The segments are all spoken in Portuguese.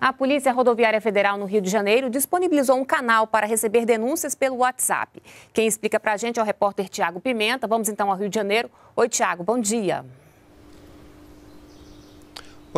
A Polícia Rodoviária Federal no Rio de Janeiro disponibilizou um canal para receber denúncias pelo WhatsApp. Quem explica para a gente é o repórter Tiago Pimenta. Vamos então ao Rio de Janeiro. Oi, Tiago, bom dia.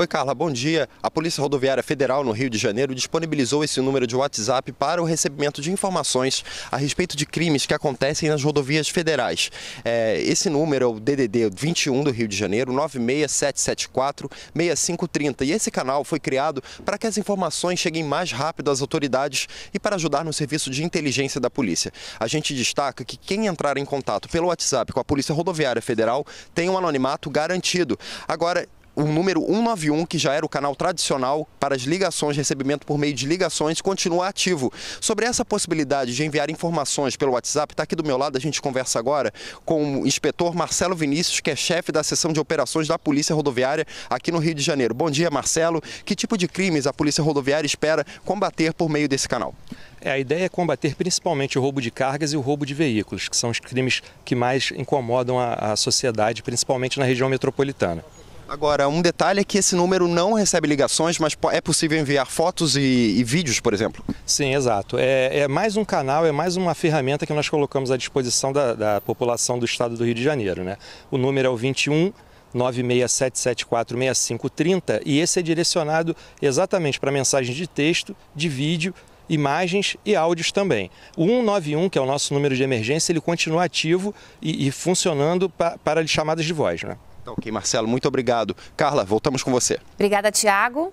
Oi, Carla, bom dia. A Polícia Rodoviária Federal no Rio de Janeiro disponibilizou esse número de WhatsApp para o recebimento de informações a respeito de crimes que acontecem nas rodovias federais. É, esse número é o DDD 21 do Rio de Janeiro, 96774-6530. E esse canal foi criado para que as informações cheguem mais rápido às autoridades e para ajudar no serviço de inteligência da polícia. A gente destaca que quem entrar em contato pelo WhatsApp com a Polícia Rodoviária Federal tem um anonimato garantido. Agora, o número 191, que já era o canal tradicional para as ligações, recebimento por meio de ligações, continua ativo. Sobre essa possibilidade de enviar informações pelo WhatsApp, está aqui do meu lado, a gente conversa agora com o inspetor Marcelo Vinícius, que é chefe da seção de operações da Polícia Rodoviária aqui no Rio de Janeiro. Bom dia, Marcelo. Que tipo de crimes a Polícia Rodoviária espera combater por meio desse canal? É, a ideia é combater principalmente o roubo de cargas e o roubo de veículos, que são os crimes que mais incomodam a, a sociedade, principalmente na região metropolitana. Agora, um detalhe é que esse número não recebe ligações, mas é possível enviar fotos e, e vídeos, por exemplo? Sim, exato. É, é, mais um canal, é mais uma ferramenta que nós colocamos à disposição da, da população do estado do Rio de Janeiro. Né? O número é o 21 967746530 e esse é direcionado exatamente para mensagens de texto, de vídeo, imagens e áudios também. O 191, que é o nosso número de emergência, ele continua ativo e, e funcionando pa, para chamadas de voz. Né? Ok, Marcelo, muito obrigado. Carla, voltamos com você. Obrigada, Tiago.